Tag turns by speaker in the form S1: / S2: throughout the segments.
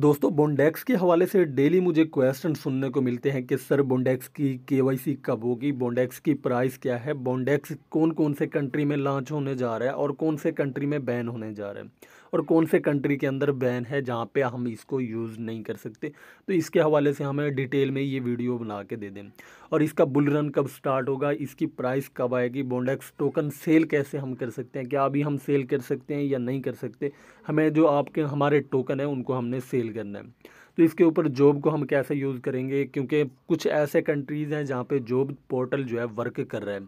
S1: दोस्तों बोंडेक्स के हवाले से डेली मुझे क्वेश्चन सुनने को मिलते हैं कि सर बोंडेक्स की केवाईसी कब होगी बोंडेक्स की प्राइस क्या है बोंडेक्स कौन कौन से कंट्री में लॉन्च होने जा रहा है और कौन से कंट्री में बैन होने जा रहा है और कौन से कंट्री के अंदर बैन है जहाँ पे हम इसको यूज़ नहीं कर सकते तो इसके हवाले से हमें डिटेल में ये वीडियो बना के दे दें और इसका बुल रन कब स्टार्ट होगा इसकी प्राइस कब आएगी बोंडेक्स टोकन सेल कैसे हम कर सकते हैं क्या अभी हम सेल कर सकते हैं या नहीं कर सकते हमें जो आपके हमारे टोकन है उनको हमने सेल फिल करना है तो इसके ऊपर जॉब को हम कैसे यूज़ करेंगे क्योंकि कुछ ऐसे कंट्रीज़ हैं जहाँ पे जॉब पोर्टल जो है वर्क कर रहा है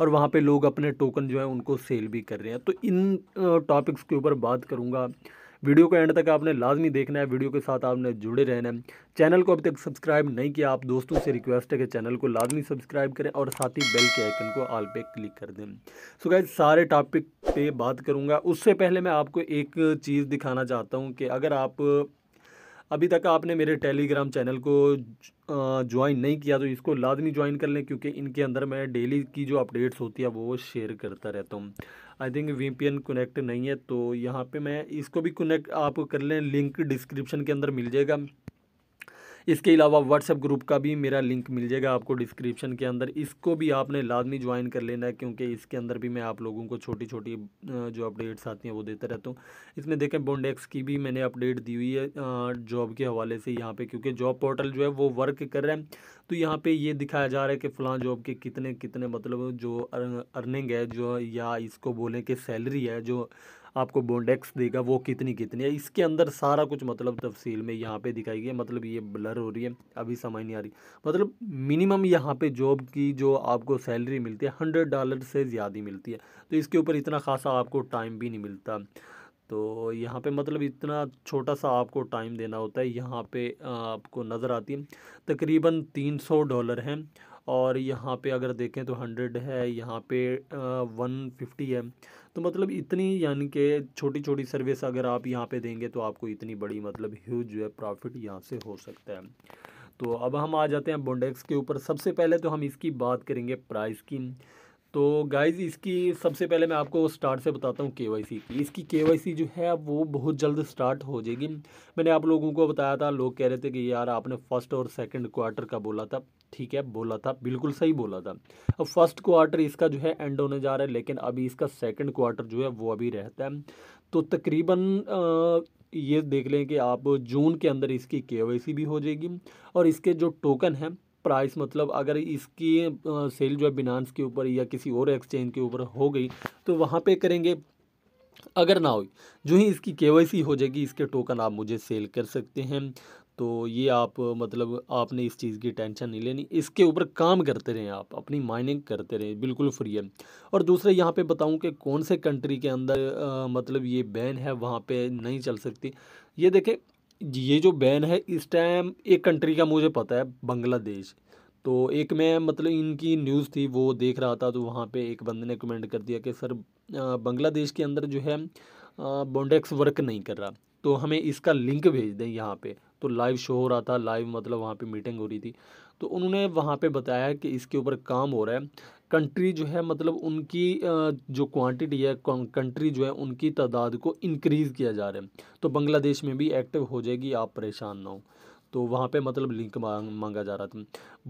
S1: और वहाँ पे लोग अपने टोकन जो है उनको सेल भी कर रहे हैं तो इन टॉपिक्स के ऊपर बात करूँगा वीडियो को एंड तक आपने लाजमी देखना है वीडियो के साथ आपने जुड़े रहना है चैनल को अभी तक सब्सक्राइब नहीं किया आप दोस्तों से रिक्वेस्ट है कि चैनल को लाजमी सब्सक्राइब करें और साथ ही बेल के आइकन को आल पे क्लिक कर दें सो so सारे टॉपिक पे बात करूंगा उससे पहले मैं आपको एक चीज़ दिखाना चाहता हूं कि अगर आप अभी तक आपने मेरे टेलीग्राम चैनल को ज्वाइन नहीं किया तो इसको लादमी ज्वाइन कर लें क्योंकि इनके अंदर मैं डेली की जो अपडेट्स होती है वो शेयर करता रहता हूँ आई थिंक वी कनेक्ट नहीं है तो यहाँ पे मैं इसको भी कनेक्ट आप कर लें लिंक डिस्क्रिप्शन के अंदर मिल जाएगा इसके अलावा व्हाट्सएप ग्रुप का भी मेरा लिंक मिल जाएगा आपको डिस्क्रिप्शन के अंदर इसको भी आपने लाजमी ज्वाइन कर लेना है क्योंकि इसके अंदर भी मैं आप लोगों को छोटी छोटी जो अपडेट्स आती हैं वो देता रहता हूँ इसमें देखें बोंडेक्स की भी मैंने अपडेट दी हुई है जॉब के हवाले से यहाँ पर क्योंकि जॉब पोर्टल जो है वो वर्क कर रहा है तो यहाँ पर ये दिखाया जा रहा है कि फ़लाँ जॉब के कितने कितने मतलब जो अर्निंग है जो या इसको बोलें कि सैलरी है जो आपको बोंडेक्स देगा वो कितनी कितनी है इसके अंदर सारा कुछ मतलब तफसील में यहाँ पे दिखाई गई है मतलब ये ब्लर हो रही है अभी समझ नहीं आ रही मतलब मिनिमम यहाँ पे जॉब की जो आपको सैलरी मिलती है हंड्रेड डॉलर से ज़्यादा मिलती है तो इसके ऊपर इतना खासा आपको टाइम भी नहीं मिलता तो यहाँ पे मतलब इतना छोटा सा आपको टाइम देना होता है यहाँ पे आपको नज़र आती है तकरीबन तीन सौ डॉलर हैं और यहाँ पे अगर देखें तो हंड्रेड है यहाँ पे वन फिफ्टी है तो मतलब इतनी यानी कि छोटी छोटी सर्विस अगर आप यहाँ पे देंगे तो आपको इतनी बड़ी मतलब ह्यूज जो है प्रॉफिट यहाँ से हो सकता है तो अब हम आ जाते हैं बोंडेक्स के ऊपर सबसे पहले तो हम इसकी बात करेंगे प्राइस की तो गाइज़ इसकी सबसे पहले मैं आपको स्टार्ट से बताता हूँ केवाईसी की इसकी केवाईसी जो है वो बहुत जल्द स्टार्ट हो जाएगी मैंने आप लोगों को बताया था लोग कह रहे थे कि यार आपने फर्स्ट और सेकंड क्वार्टर का बोला था ठीक है बोला था बिल्कुल सही बोला था अब फर्स्ट क्वार्टर इसका जो है एंड होने जा रहा है लेकिन अभी इसका सेकेंड क्वार्टर जो है वो अभी रहता है तो तकरीबन ये देख लें कि आप जून के अंदर इसकी के भी हो जाएगी और इसके जो टोकन हैं प्राइस मतलब अगर इसकी सेल जो है बिनांस के ऊपर या किसी और एक्सचेंज के ऊपर हो गई तो वहाँ पे करेंगे अगर ना हुई जो ही इसकी के हो जाएगी इसके टोकन आप मुझे सेल कर सकते हैं तो ये आप मतलब आपने इस चीज़ की टेंशन नहीं लेनी इसके ऊपर काम करते रहें आप अपनी माइनिंग करते रहें बिल्कुल फ्री है और दूसरा यहाँ पे बताऊँ कि कौन से कंट्री के अंदर आ, मतलब ये बैन है वहाँ पे नहीं चल सकती ये देखें ये जो बैन है इस टाइम एक कंट्री का मुझे पता है बांग्लादेश तो एक मैं मतलब इनकी न्यूज़ थी वो देख रहा था तो वहाँ पे एक बंदे ने कमेंट कर दिया कि सर बांग्लादेश के अंदर जो है बॉन्डेक्स वर्क नहीं कर रहा तो हमें इसका लिंक भेज दें यहाँ पे तो लाइव शो हो रहा था लाइव मतलब वहाँ पे मीटिंग हो रही थी तो उन्होंने वहाँ पे बताया कि इसके ऊपर काम हो रहा है कंट्री जो है मतलब उनकी जो क्वांटिटी है कंट्री जो है उनकी तादाद को इनक्रीज़ किया जा रहा है तो बांग्लादेश में भी एक्टिव हो जाएगी आप परेशान ना हो तो वहाँ पे मतलब लिंक मांग मांगा जा रहा था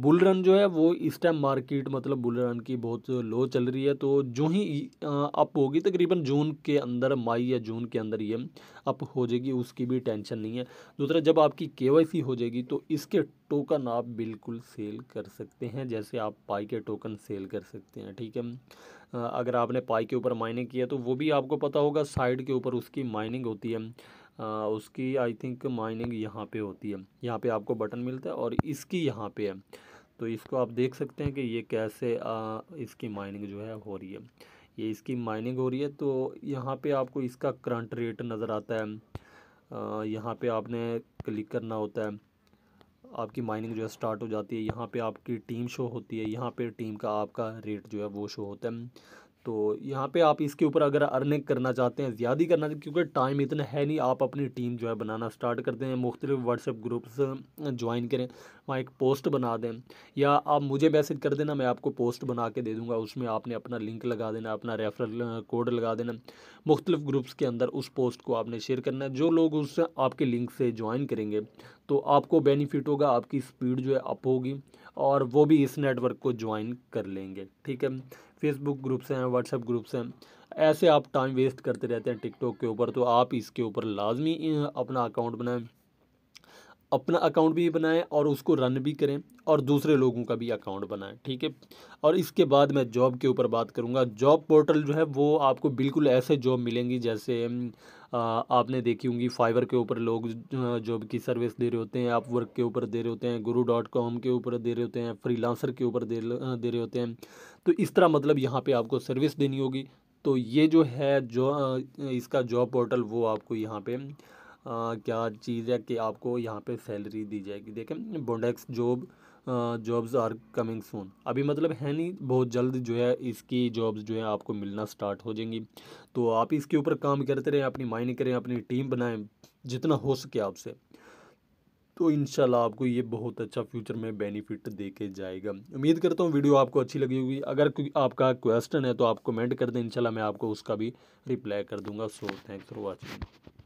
S1: बुल रन जो है वो इस टाइम मार्केट मतलब बुल रन की बहुत लो चल रही है तो जो ही अप होगी तकरीबन जून के अंदर मई या जून के अंदर ये अप हो जाएगी उसकी भी टेंशन नहीं है दूसरा जब आपकी के हो जाएगी तो इसके टोकन आप बिल्कुल सेल कर सकते हैं जैसे आप पाई के टोकन सेल कर सकते हैं ठीक है अगर आपने पाई के ऊपर माइनिंग किया तो वो भी आपको पता होगा साइड के ऊपर उसकी माइनिंग होती है उसकी आई थिंक माइनिंग यहाँ पे होती है यहाँ पे आपको बटन मिलता है और इसकी यहाँ पे है तो इसको आप देख सकते हैं कि ये कैसे आ, इसकी माइनिंग जो है हो रही है ये इसकी माइनिंग हो रही है तो यहाँ पे आपको इसका करंट रेट नज़र आता है यहाँ पे आपने क्लिक करना होता है आपकी माइनिंग जो है स्टार्ट हो जाती है यहाँ पे आपकी टीम शो होती है यहाँ पे टीम का आपका रेट जो है वो शो होता है तो यहाँ पे आप इसके ऊपर अगर अर्निंग करना चाहते हैं ज़्यादा करना चाहते क्योंकि टाइम इतना है नहीं आप अपनी टीम जो है बनाना स्टार्ट कर दें मुख्तलि व्हाट्सएप ग्रुप्स ज्वाइन करें वहाँ एक पोस्ट बना दें या आप मुझे मैसेज कर देना मैं आपको पोस्ट बना के दे दूँगा उसमें आपने अपना लिंक लगा देना अपना रेफरल कोड लगा देना मुख्तलिफ ग्रुप्स के अंदर उस पोस्ट को आपने शेयर करना है जो लोग उस आपके लिंक से ज्वाइन करेंगे तो आपको बेनिफिट होगा आपकी स्पीड जो है अप होगी और वो भी इस नेटवर्क को ज्वाइन कर लेंगे ठीक है फेसबुक ग्रुप्स हैं व्हाट्सएप ग्रुप्स हैं ऐसे आप टाइम वेस्ट करते रहते हैं टिकटॉक के ऊपर तो आप इसके ऊपर लाजमी अपना अकाउंट बनाएं अपना अकाउंट भी बनाएं और उसको रन भी करें और दूसरे लोगों का भी अकाउंट बनाएं ठीक है और इसके बाद मैं जॉब के ऊपर बात करूंगा जॉब पोर्टल जो है वो आपको बिल्कुल ऐसे जॉब मिलेंगी जैसे आपने देखी होंगी फाइवर के ऊपर लोग जॉब की सर्विस दे रहे होते हैं आप वर्क के ऊपर दे रहे होते हैं गुरु डॉट कॉम के ऊपर दे रहे होते हैं फ्रीलांसर के ऊपर दे रहे होते हैं तो इस तरह मतलब यहाँ पे आपको सर्विस देनी होगी तो ये जो है जो इसका जॉब पोर्टल वो आपको यहाँ पर क्या चीज़ है कि आपको यहाँ पर सैलरी दी जाएगी देखें बोंडेक्स job jobs are coming soon अभी मतलब है नहीं बहुत जल्द जो है इसकी जॉब्स जो है आपको मिलना स्टार्ट हो जाएंगी तो आप इसके ऊपर काम करते रहें अपनी माइनिंग करें अपनी टीम बनाएं जितना हो सके आपसे तो इन आपको ये बहुत अच्छा फ्यूचर में बेनिफिट दे के जाएगा उम्मीद करता हूँ वीडियो आपको अच्छी लगी होगी अगर आपका क्वेश्चन है तो आप कमेंट कर दें इनशाला मैं आपको उसका भी रिप्लाई कर दूँगा सो थैंक्स फॉर वॉचिंग